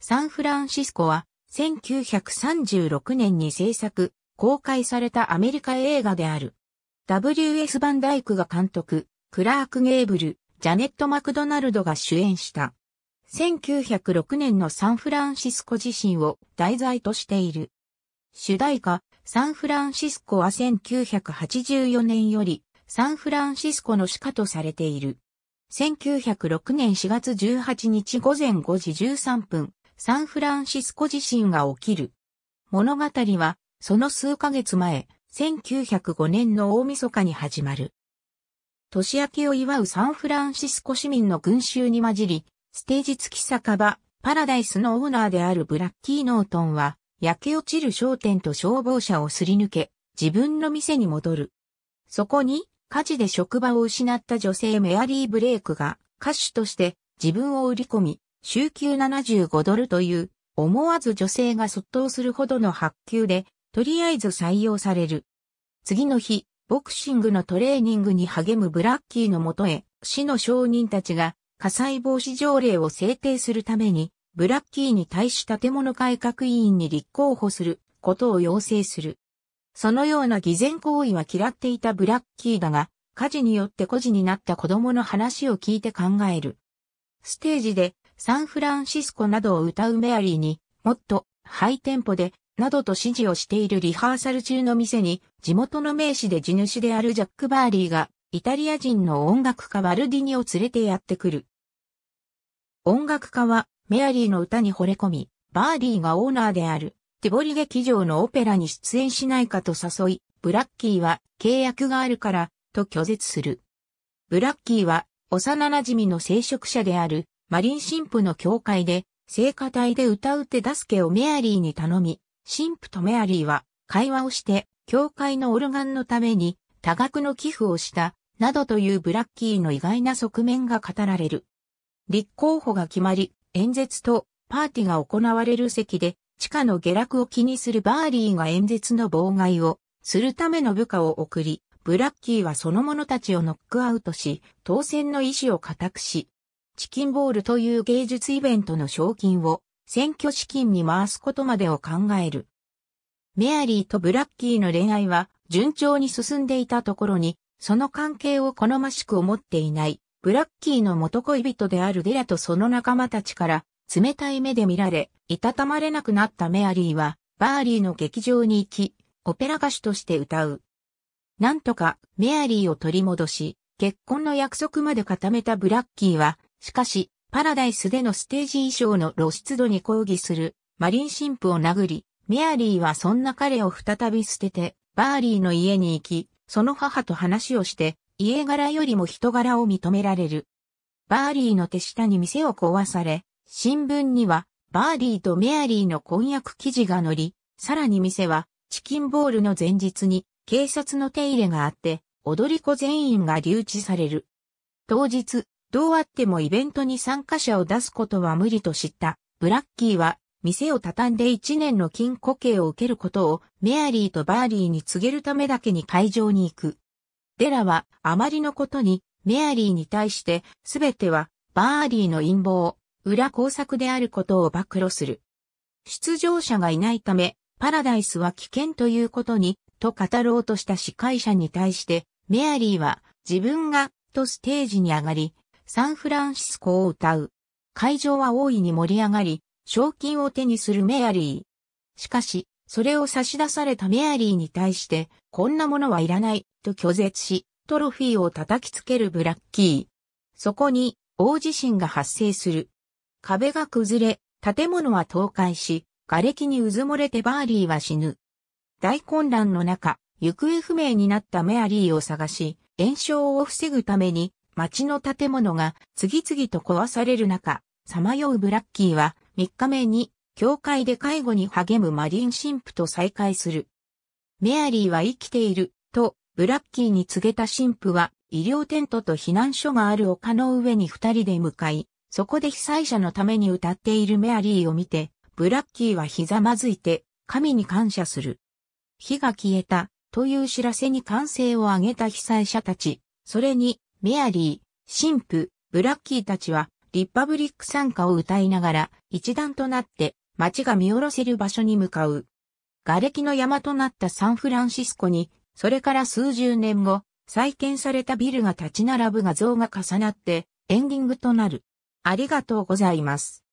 サンフランシスコは1936年に制作、公開されたアメリカ映画である。W.S. バンダイクが監督、クラーク・ゲーブル、ジャネット・マクドナルドが主演した。1906年のサンフランシスコ自身を題材としている。主題歌、サンフランシスコは1984年よりサンフランシスコの歯科とされている。1906年4月18日午前5時13分、サンフランシスコ地震が起きる。物語は、その数ヶ月前、1905年の大晦日に始まる。年明けを祝うサンフランシスコ市民の群衆に混じり、ステージ付き酒場、パラダイスのオーナーであるブラッキー・ノートンは、焼け落ちる商店と消防車をすり抜け、自分の店に戻る。そこに、火事で職場を失った女性メアリー・ブレイクが、歌手として自分を売り込み、週休75ドルという、思わず女性が卒倒するほどの発給で、とりあえず採用される。次の日、ボクシングのトレーニングに励むブラッキーのもとへ、市の商人たちが火災防止条例を制定するために、ブラッキーに対し建物改革委員に立候補することを要請する。そのような偽善行為は嫌っていたブラッキーだが、火事によって孤児になった子供の話を聞いて考える。ステージでサンフランシスコなどを歌うメアリーに、もっとハイテンポで、などと指示をしているリハーサル中の店に、地元の名士で地主であるジャック・バーリーが、イタリア人の音楽家ワルディニを連れてやってくる。音楽家は、メアリーの歌に惚れ込み、バーリーがオーナーである、ティボリ劇場のオペラに出演しないかと誘い、ブラッキーは契約があるから、と拒絶する。ブラッキーは、幼馴染の聖職者である、マリン神父の教会で、聖歌隊で歌う手助けをメアリーに頼み、神父とメアリーは会話をして、教会のオルガンのために多額の寄付をした、などというブラッキーの意外な側面が語られる。立候補が決まり、演説とパーティーが行われる席で、地下の下落を気にするバーリーが演説の妨害をするための部下を送り、ブラッキーはその者たちをノックアウトし、当選の意思を固くし、チキンボールという芸術イベントの賞金を選挙資金に回すことまでを考える。メアリーとブラッキーの恋愛は順調に進んでいたところに、その関係を好ましく思っていない、ブラッキーの元恋人であるデラとその仲間たちから冷たい目で見られ、いたたまれなくなったメアリーは、バーリーの劇場に行き、オペラ歌手として歌う。なんとかメアリーを取り戻し、結婚の約束まで固めたブラッキーは、しかし、パラダイスでのステージ衣装の露出度に抗議するマリン神父を殴り、メアリーはそんな彼を再び捨てて、バーリーの家に行き、その母と話をして、家柄よりも人柄を認められる。バーリーの手下に店を壊され、新聞には、バーリーとメアリーの婚約記事が載り、さらに店は、チキンボールの前日に、警察の手入れがあって、踊り子全員が留置される。当日、どうあってもイベントに参加者を出すことは無理と知ったブラッキーは店を畳んで1年の金庫刑を受けることをメアリーとバーリーに告げるためだけに会場に行く。デラはあまりのことにメアリーに対してすべてはバーリーの陰謀、裏工作であることを暴露する。出場者がいないためパラダイスは危険ということにと語ろうとした司会者に対してメアリーは自分がとステージに上がりサンフランシスコを歌う。会場は大いに盛り上がり、賞金を手にするメアリー。しかし、それを差し出されたメアリーに対して、こんなものはいらない、と拒絶し、トロフィーを叩きつけるブラッキー。そこに、大地震が発生する。壁が崩れ、建物は倒壊し、瓦礫にうずもれてバーリーは死ぬ。大混乱の中、行方不明になったメアリーを探し、炎症を防ぐために町の建物が次々と壊される中、さまようブラッキーは3日目に教会で介護に励むマリン神父と再会する。メアリーは生きているとブラッキーに告げた神父は医療テントと避難所がある丘の上に二人で向かい、そこで被災者のために歌っているメアリーを見て、ブラッキーはひざまずいて神に感謝する。火が消えたという知らせに歓声を上げた被災者たち、それにメアリー、神父、ブラッキーたちは、リパブリック参加を歌いながら、一段となって、街が見下ろせる場所に向かう。瓦礫の山となったサンフランシスコに、それから数十年後、再建されたビルが立ち並ぶ画像が重なって、エンディングとなる。ありがとうございます。